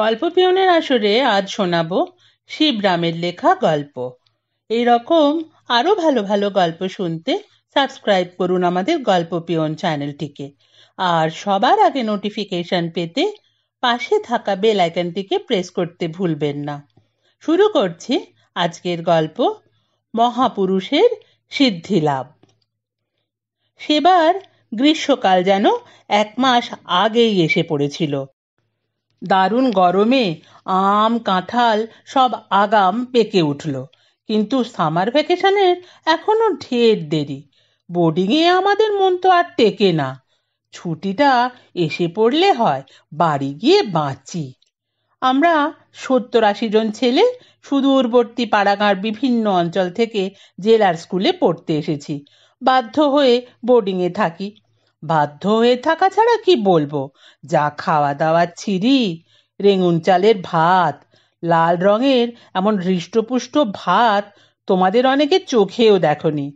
গল্প পিয়নের আসরে আজ শোনাব শিবরামের লেখা গল্প এই রকম আরও ভালো ভালো গল্প শুনতে সাবস্ক্রাইব করুন আমাদের গল্প পিয়ন চ্যানেলটিকে আর সবার আগে নোটিফিকেশন পেতে পাশে থাকা বেল আইকনটিকে প্রেস করতে ভুলবেন না শুরু করছি আজকের গল্প মহাপুরুষের সিদ্ধি লাভ সেবার গ্রীষ্মকাল যেন এক মাস আগেই এসে পড়েছিল দারুণ গরমে আম কাঁঠাল সব আগাম পেকে উঠল কিন্তু সামার ভ্যাকেশনের এখনও ঢের দেরি বোর্ডিংয়ে আমাদের মন তো আর টেকে না ছুটিটা এসে পড়লে হয় বাড়ি গিয়ে বাঁচি আমরা সত্তর আশি জন ছেলে সুদূরবর্তী পাড়াগাঁর বিভিন্ন অঞ্চল থেকে জেলার স্কুলে পড়তে এসেছি বাধ্য হয়ে বোর্ডিংয়ে থাকি বাধ্য হয়ে থাকা ছাড়া কি বলবো যা খাওয়া দাওয়ার ছিরি রেঙুন চালের ভাত লাল রঙের এমন হৃষ্টপুষ্ট ভাত তোমাদের অনেকে চোখেও দেখনি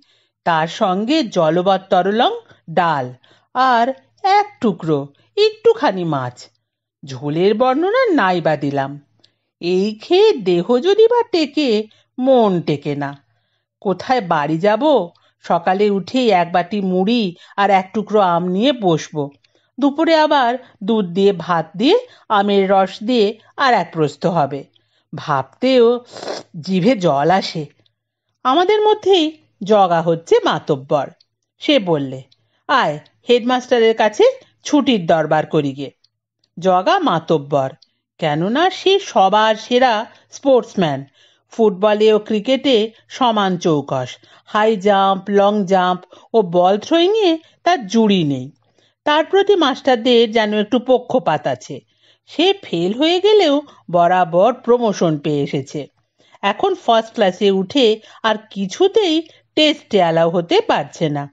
তার সঙ্গে জলবত তরলং ডাল আর এক টুকরো একটুখানি মাছ ঝোলের বর্ণনা নাই বা দিলাম এই খেয়ে দেহ যদি বা টেকে মন টেকে না কোথায় বাড়ি যাব সকালে উঠেই এক বাটি মুড়ি আর এক টুকরো আম নিয়ে বসবো দুপুরে আবার দুধ দিয়ে ভাত দিয়ে আমের রস দিয়ে আর এক প্রস্ত হবে ভাবতেও জিভে জল আসে আমাদের মধ্যেই জগা হচ্ছে মাতব্বর সে বললে আয় হেডমাস্টারের কাছে ছুটির দরবার করি গে জগা মাতব্বর কেননা সে সবার সেরা স্পোর্টসম্যান ফুটবলে ও ক্রিকেটে সমান চৌকস হাই জাম্প লং জাম্প ও বল থ্রোয়িংয়ে তার জুড়ি নেই তার প্রতি মাস্টারদের যেন একটু পক্ষপাত আছে সে ফেল হয়ে গেলেও বরাবর প্রমোশন পেয়ে এসেছে এখন ফার্স্ট ক্লাসে উঠে আর কিছুতেই টেস্টে অ্যালাউ হতে পারছে না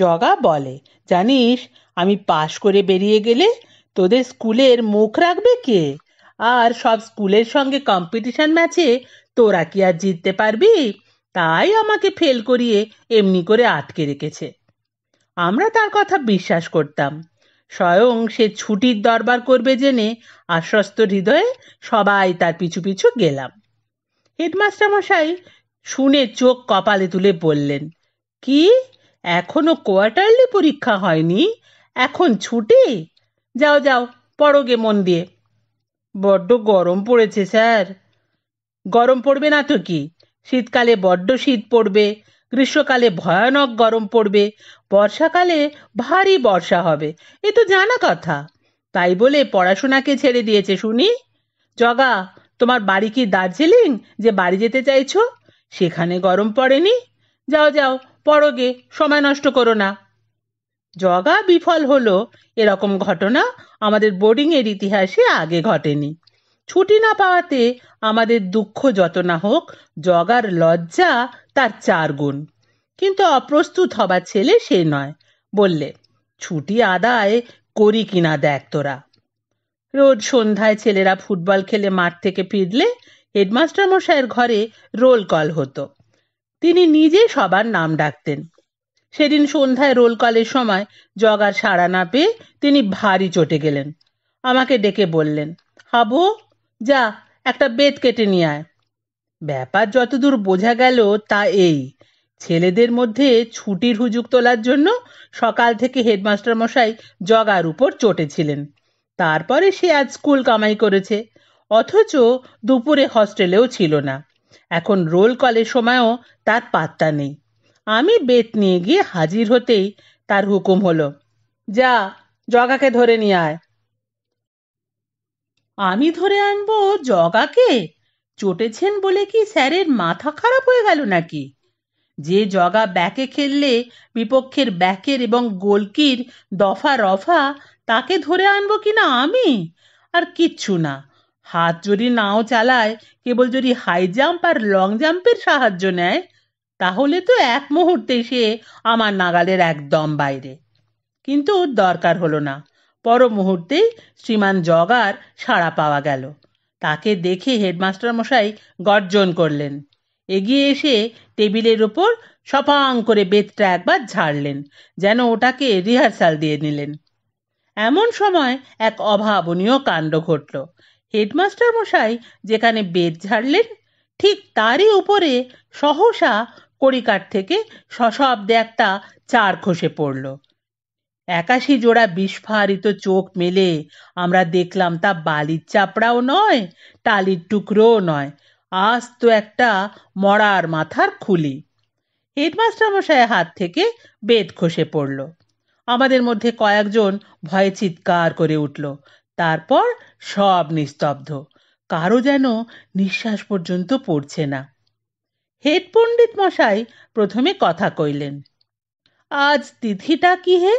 জগা বলে জানিস আমি পাশ করে বেরিয়ে গেলে তোদের স্কুলের মুখ রাখবে কে আর সব স্কুলের সঙ্গে কম্পিটিশন ম্যাচে তোরা কি আর জিততে পারবি তাই আমাকে ফেল করিয়ে এমনি করে আটকে রেখেছে আমরা তার কথা বিশ্বাস করতাম স্বয়ং সে ছুটির দরবার করবে জেনে আশ্বস্ত হৃদয়ে সবাই তার পিছু পিছু গেলাম হেডমাস্টার মশাই শুনে চোখ কপালে তুলে বললেন কি এখনো কোয়ার্টারলি পরীক্ষা হয়নি এখন ছুটি যাও যাও পড়োগে মন দিয়ে বড্ড গরম পড়েছে স্যার গরম পড়বে না তো কি শীতকালে বড্ড শীত পড়বে গ্রীষ্মকালে ভয়ানক গরম পড়বে বর্ষাকালে ভারী বর্ষা হবে এ তো জানা কথা তাই বলে পড়াশোনাকে ছেড়ে দিয়েছে শুনি জগা তোমার বাড়ি কি দার্জিলিং যে বাড়ি যেতে চাইছো সেখানে গরম পড়েনি যাও যাও পড়োগে সময় নষ্ট করো না জগা বিফল হলো এরকম ঘটনা আমাদের বোর্ডিংয়ের ইতিহাসে আগে ঘটেনি ছুটি না পাওয়াতে আমাদের দুঃখ যত না হোক জগার লজ্জা তার চার গুণ কিন্তু অপ্রস্তুত হবার ছেলে সে নয় বললে ছুটি আদায় করি কিনা দেখ তোরা রোজ সন্ধ্যায় ছেলেরা ফুটবল খেলে মাঠ থেকে ফিরলে হেডমাস্টার মশাইয়ের ঘরে রোল কল হতো তিনি নিজে সবার নাম ডাকতেন সেদিন সন্ধ্যায় রোল কলের সময় জগার সাড়া না পেয়ে তিনি ভারী চটে গেলেন আমাকে ডেকে বললেন হাবো যা একটা বেত কেটে নিয়ে আয় ব্যাপার যতদূর বোঝা গেল তা এই ছেলেদের মধ্যে ছুটির হুজুক তোলার জন্য সকাল থেকে হেডমাস্টার মশাই জগার উপর চটেছিলেন তারপরে সে আজ স্কুল কামাই করেছে অথচ দুপুরে হস্টেলেও ছিল না এখন রোল কলের সময়ও তার পাত্তা নেই আমি বেত নিয়ে গিয়ে হাজির হতেই তার হুকুম হলো যা জগাকে ধরে নিয়ে আয় আমি ধরে আনব জগাকে চটেছেন বলে কি স্যারের মাথা খারাপ হয়ে গেল নাকি যে জগা ব্যাকে খেললে বিপক্ষের ব্যাকের এবং গোলকির দফা রফা তাকে ধরে আনবো কিনা আমি আর কিচ্ছু না হাত যদি নাও চালায় কেবল যদি হাই জাম্প আর লং জাম্পের সাহায্য নেয় তাহলে তো এক মুহূর্তে সে আমার নাগালের একদম বাইরে কিন্তু দরকার হলো না পর মুহূর্তেই শ্রীমান জগার সাড়া পাওয়া গেল তাকে দেখে হেডমাস্টার মশাই গর্জন করলেন এগিয়ে এসে টেবিলের ওপর সপাং করে বেতটা একবার ঝাড়লেন যেন ওটাকে রিহার্সাল দিয়ে নিলেন এমন সময় এক অভাবনীয় কাণ্ড ঘটল হেডমাস্টার মশাই যেখানে বেত ঝাড়লেন ঠিক তারই উপরে সহসা কড়িকাঠ থেকে সশব্দে একটা চার খসে পড়ল একাশি জোড়া বিস্ফারিত চোখ মেলে আমরা দেখলাম তা বালির চাপড়াও নয় টালির টুকরোও নয় আজ তো একটা মরার মাথার খুলি হেডমাস্টার মশায়ের হাত থেকে বেদ খসে পড়ল আমাদের মধ্যে কয়েকজন ভয়ে চিৎকার করে উঠল তারপর সব নিস্তব্ধ কারো যেন নিঃশ্বাস পর্যন্ত পড়ছে না হেড পণ্ডিত মশাই প্রথমে কথা কইলেন আজ তিথিটা কি হে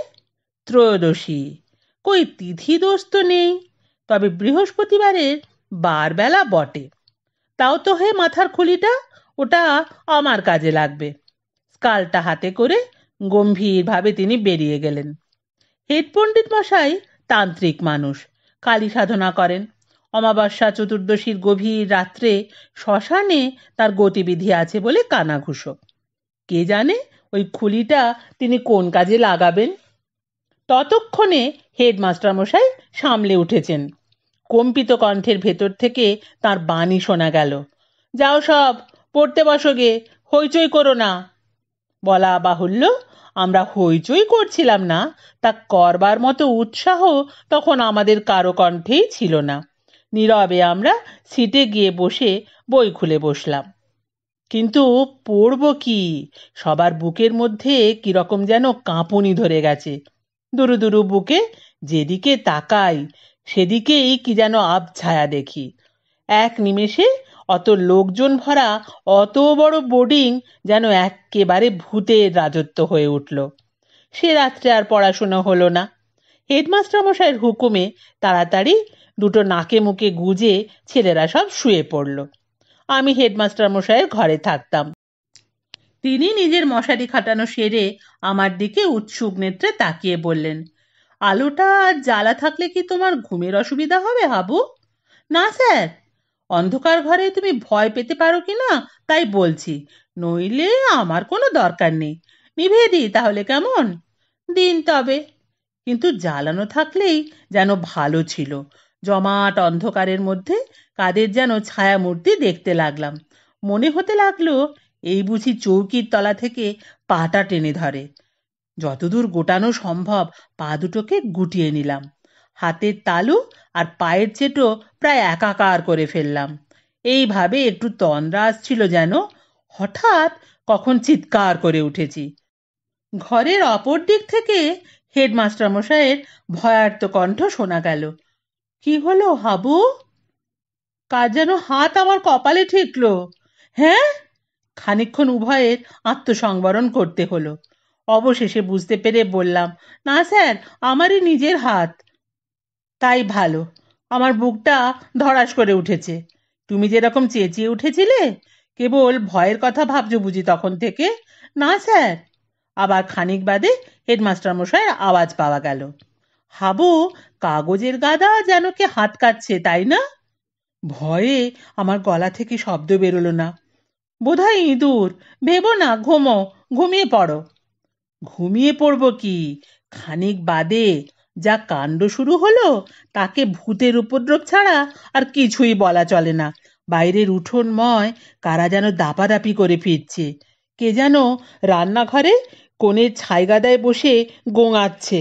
ত্রয়োদশী কই তিথি দোষ তো নেই তবে বৃহস্পতিবারের বারবেলা বটে তাও তো হে মাথার খুলিটা ওটা আমার কাজে লাগবে স্কালটা হাতে করে গম্ভীরভাবে তিনি বেরিয়ে গেলেন হেড পণ্ডিত মশাই তান্ত্রিক মানুষ কালী সাধনা করেন অমাবস্যা চতুর্দশীর গভীর রাত্রে শ্মশানে তার গতিবিধি আছে বলে কানাঘুষো কে জানে ওই খুলিটা তিনি কোন কাজে লাগাবেন ততক্ষণে হেডমাস্টারমশাই সামলে উঠেছেন কম্পিত কণ্ঠের ভেতর থেকে তার বাণী শোনা গেল যাও সব পড়তে বসো গে হইচই করো না বলা বাহুল্য আমরা হইচই করছিলাম না তা করবার মতো উৎসাহ তখন আমাদের কারো কণ্ঠেই ছিল না নীরবে আমরা সিটে গিয়ে বসে বই খুলে বসলাম কিন্তু পড়ব কি সবার বুকের মধ্যে কীরকম যেন কাঁপুনি ধরে গেছে দুরু দুরু বুকে যেদিকে তাকাই সেদিকেই কি যেন আবছায়া দেখি এক নিমেষে অত লোকজন ভরা অত বড় বোর্ডিং যেন একেবারে ভূতের রাজত্ব হয়ে উঠল সে রাত্রে আর পড়াশুনো হলো না হেডমাস্টার মশাইয়ের হুকুমে তাড়াতাড়ি দুটো নাকে মুখে গুজে ছেলেরা সব শুয়ে পড়ল আমি হেডমাস্টার মশাইয়ের ঘরে থাকতাম তিনি নিজের মশারি খাটানো সেরে আমার দিকে উৎসুক নেত্রে তাকিয়ে বললেন আলোটা আর জ্বালা থাকলে কি তোমার ঘুমের অসুবিধা হবে হাবু না স্যার অন্ধকার ঘরে তুমি ভয় পেতে পারো কি না তাই বলছি নইলে আমার কোনো দরকার নেই নিভিয়ে দিই তাহলে কেমন দিন তবে কিন্তু জ্বালানো থাকলেই যেন ভালো ছিল জমাট অন্ধকারের মধ্যে কাদের যেন ছায়ামূর্তি দেখতে লাগলাম মনে হতে লাগলো এই বুঝি চৌকির তলা থেকে পাটা টেনে ধরে যতদূর গোটানো সম্ভব পা দুটোকে গুটিয়ে নিলাম হাতের তালু আর পায়ের চেটো প্রায় একাকার করে ফেললাম এইভাবে একটু তন্দ্রা আসছিল যেন হঠাৎ কখন চিৎকার করে উঠেছি ঘরের অপর দিক থেকে হেডমাস্টার মশাইয়ের ভয়ার্ত কণ্ঠ শোনা গেল কি হলো হাবু কার যেন হাত আমার কপালে ঠেকলো হ্যাঁ খানিকক্ষণ উভয়ের আত্মসংবরণ করতে হলো অবশেষে বুঝতে পেরে বললাম না স্যার আমারই নিজের হাত তাই ভালো আমার বুকটা ধরাস করে উঠেছে তুমি যেরকম চেঁচিয়ে উঠেছিলে কেবল ভয়ের কথা ভাবছো বুঝি তখন থেকে না স্যার আবার খানিক বাদে হেডমাস্টার মশাইয়ের আওয়াজ পাওয়া গেল হাবু কাগজের গাদা যেন কে হাত কাটছে তাই না ভয়ে আমার গলা থেকে শব্দ বেরোলো না বোধহয় ইঁদুর ভেবো না ঘুমো ঘুমিয়ে পড়ো ঘুমিয়ে পড়বো কি খানিক বাদে যা কাণ্ড শুরু হলো তাকে ভূতের উপদ্রব ছাড়া আর কিছুই বলা চলে না বাইরের উঠোনময় কারা যেন দাপাদাপি করে ফিরছে কে যেন রান্নাঘরে কোণের ছাইগাদায় বসে গোঙাচ্ছে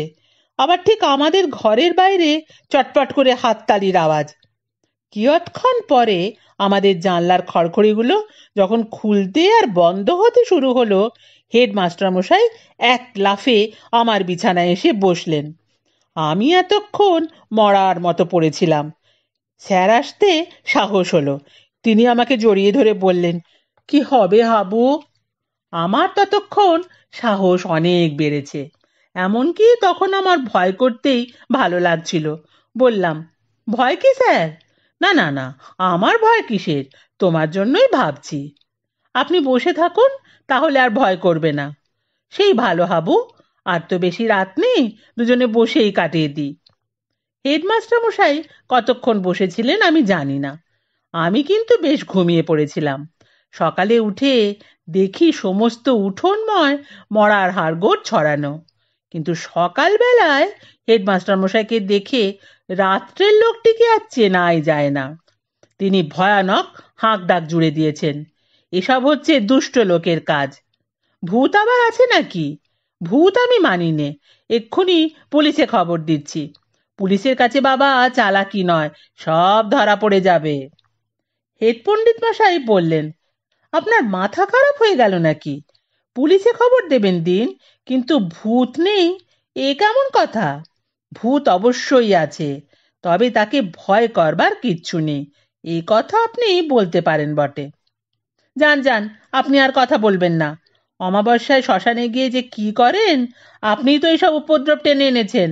আবার ঠিক আমাদের ঘরের বাইরে চটপট করে হাততালির আওয়াজ কিয়ৎক্ষণ পরে আমাদের জানলার খড়খড়িগুলো যখন খুলতে আর বন্ধ হতে শুরু হলো হেডমাস্টারমশাই এক লাফে আমার বিছানায় এসে বসলেন আমি এতক্ষণ মরার মতো পড়েছিলাম স্যার আসতে সাহস হলো তিনি আমাকে জড়িয়ে ধরে বললেন কি হবে হাবু আমার ততক্ষণ সাহস অনেক বেড়েছে এমনকি তখন আমার ভয় করতেই ভালো লাগছিল বললাম ভয় কি স্যার না না না আমার ভয় কিসের তোমার জন্যই ভাবছি আপনি বসে থাকুন তাহলে আর ভয় করবে না সেই ভালো হাবু আর তো বেশি রাত নেই দুজনে বসেই কাটিয়ে দিই হেডমাস্টার মশাই কতক্ষণ বসেছিলেন আমি জানি না আমি কিন্তু বেশ ঘুমিয়ে পড়েছিলাম সকালে উঠে দেখি সমস্ত উঠোনময় মরার হাড়গোড় ছড়ানো কিন্তু সকালবেলায় হেডমাস্টার মশাইকে দেখে রাত্রের লোকটিকে আর চেনাই যায় না তিনি ভয়ানক হাঁক ডাক জুড়ে দিয়েছেন এসব হচ্ছে দুষ্ট লোকের কাজ ভূত আবার আছে নাকি ভূত আমি মানি নে এক্ষুনি পুলিশে খবর দিচ্ছি পুলিশের কাছে বাবা চালাকি নয় সব ধরা পড়ে যাবে হেড পণ্ডিত মশাই বললেন আপনার মাথা খারাপ হয়ে গেল নাকি পুলিশে খবর দেবেন দিন কিন্তু ভূত নেই এ কেমন কথা ভূত অবশ্যই আছে তবে তাকে ভয় করবার কিচ্ছু নেই এই কথা আপনি বলতে পারেন বটে যান যান আপনি আর কথা বলবেন না অমাবস্যায় শ্মশানে গিয়ে যে কি করেন আপনিই তো এইসব উপদ্রব টেনে এনেছেন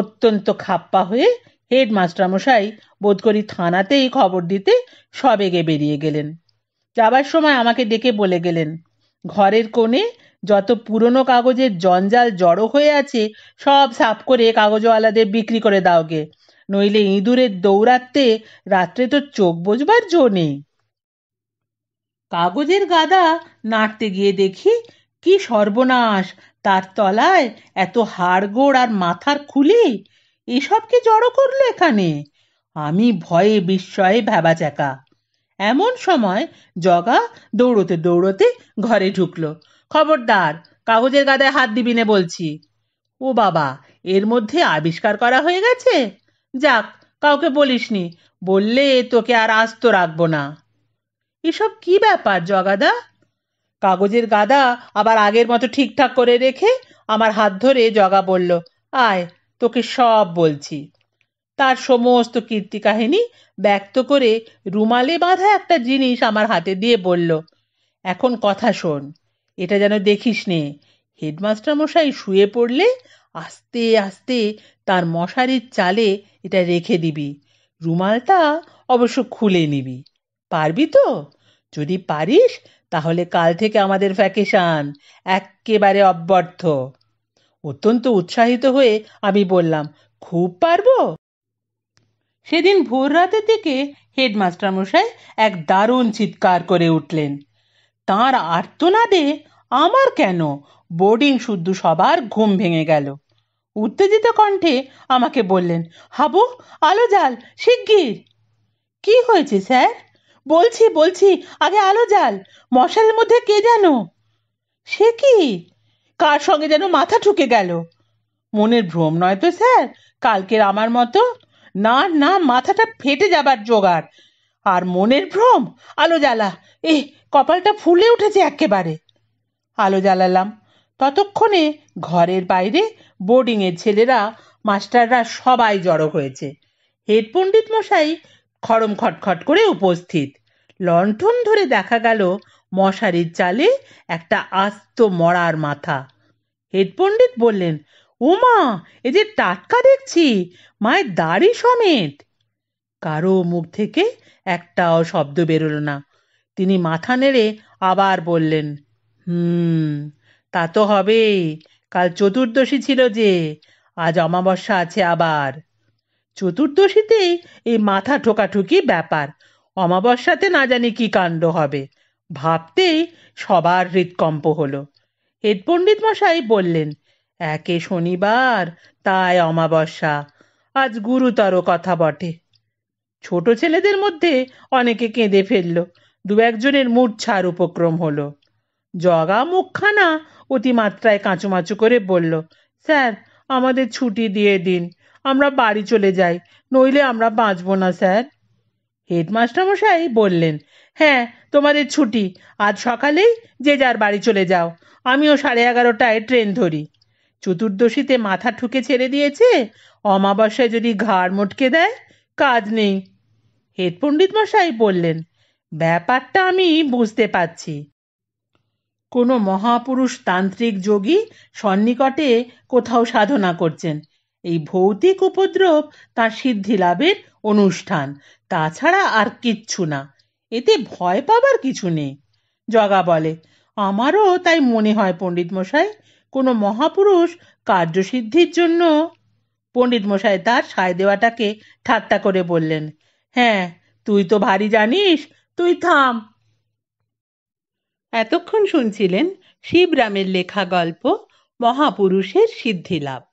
অত্যন্ত খাপ্পা হয়ে হেডমাস্টারমশাই বোধ করি থানাতেই খবর দিতে সবেগে বেরিয়ে গেলেন যাবার সময় আমাকে ডেকে বলে গেলেন ঘরের কোণে যত পুরনো কাগজের জঞ্জাল জড়ো হয়ে আছে সব সাফ করে কাগজওয়ালাদের বিক্রি করে দাওগে নইলে ইঁদুরের দৌড়াতে রাত্রে তো চোখ বোঝবার জো নেই কাগজের গাদা নাড়তে গিয়ে দেখি কি সর্বনাশ তার তলায় এত হাড়গোড় আর মাথার খুলি এসবকে জড়ো করলো এখানে আমি ভয়ে বিস্ময়ে ভ্যাবাচ্যাকা এমন সময় জগা দৌড়তে দৌড়তে ঘরে ঢুকলো খবরদার কাগজের গাদায় হাত দিবি নে বলছি ও বাবা এর মধ্যে আবিষ্কার করা হয়ে গেছে যাক কাউকে বলিসনি বললে তোকে আর আস্ত রাখবো না এসব কি ব্যাপার জগাদা কাগজের গাদা আবার আগের মতো ঠিকঠাক করে রেখে আমার হাত ধরে জগা বলল আয় তোকে সব বলছি তার সমস্ত কীর্তি কাহিনী ব্যক্ত করে রুমালে বাঁধা একটা জিনিস আমার হাতে দিয়ে বলল এখন কথা শোন এটা যেন দেখিস নে হেডমাস্টার মশাই শুয়ে পড়লে আস্তে আস্তে তার মশারির চালে এটা রেখে দিবি রুমালটা অবশ্য খুলে নিবি পারবি তো যদি পারিস তাহলে কাল থেকে আমাদের ভ্যাকেশান একেবারে অব্যর্থ অত্যন্ত উৎসাহিত হয়ে আমি বললাম খুব পারবো সেদিন ভোর রাতের দিকে হেডমাস্টার মশাই এক দারুণ চিৎকার করে উঠলেন তাঁর আর্তনাদে আমার কেন বোর্ডিং শুদ্ধ সবার ঘুম ভেঙে গেল উত্তেজিত কণ্ঠে আমাকে বললেন হাবু আলো জাল শিগগির কি হয়েছে স্যার বলছি বলছি আগে আলো জাল মশালের মধ্যে কে যেন সে কি কার সঙ্গে যেন মাথা ঠুকে গেল মনের ভ্রম নয় তো স্যার কালকের আমার মতো না না মাথাটা ফেটে যাবার জোগাড় আর মনের ভ্রম আলো জ্বালা এ কপালটা ফুলে উঠেছে একেবারে আলো জ্বালালাম ততক্ষণে ঘরের বাইরে বোর্ডিংয়ের ছেলেরা মাস্টাররা সবাই জড়ো হয়েছে হেড পণ্ডিত মশাই খড়ম খটখট করে উপস্থিত লণ্ঠন ধরে দেখা গেল মশারির চালে একটা আস্ত মরার মাথা হেড পণ্ডিত বললেন ওমা এ যে টাটকা দেখছি মায়ের দাড়ি সমেত কারও মুখ থেকে একটাও শব্দ বেরোলো না তিনি মাথা নেড়ে আবার বললেন হুম তা তো হবেই কাল চতুর্দশী ছিল যে আজ অমাবস্যা আছে আবার চতুর্দশীতেই এই মাথা ঠোকাঠুকি ব্যাপার অমাবস্যাতে না জানি কি কাণ্ড হবে ভাবতেই সবার হৃৎকম্প হলো হেড পণ্ডিত মশাই বললেন একে শনিবার তাই অমাবস্যা আজ গুরুতর কথা বটে ছোট ছেলেদের মধ্যে অনেকে কেঁদে ফেলল দু একজনের মূর্ছার উপক্রম হলো জগা মুখখানা অতিমাত্রায় কাঁচুমাচু করে বলল স্যার আমাদের ছুটি দিয়ে দিন আমরা বাড়ি চলে যাই নইলে আমরা বাঁচব না স্যার হেডমাস্টারমশাই বললেন হ্যাঁ তোমাদের ছুটি আজ সকালেই যে যার বাড়ি চলে যাও আমিও সাড়ে এগারোটায় ট্রেন ধরি চতুর্দশীতে মাথা ঠুকে ছেড়ে দিয়েছে অমাবস্যায় যদি ঘাড় মটকে দেয় কাজ নেই হেড পণ্ডিত মশাই বললেন ব্যাপারটা আমি বুঝতে পারছি কোনো মহাপুরুষ তান্ত্রিক যোগী সন্নিকটে কোথাও সাধনা করছেন এই ভৌতিক উপদ্রব তার সিদ্ধি লাভের অনুষ্ঠান তাছাড়া আর কিচ্ছু না এতে ভয় পাবার কিছু নেই জগা বলে আমারও তাই মনে হয় পণ্ডিত মশাই কোনো মহাপুরুষ কার্যসিদ্ধির জন্য পণ্ডিত মশাই তার সায় দেওয়াটাকে ঠাট্টা করে বললেন হ্যাঁ তুই তো ভারী জানিস তুই থাম এতক্ষণ শুনছিলেন শিবরামের লেখা গল্প মহাপুরুষের সিদ্ধিলাভ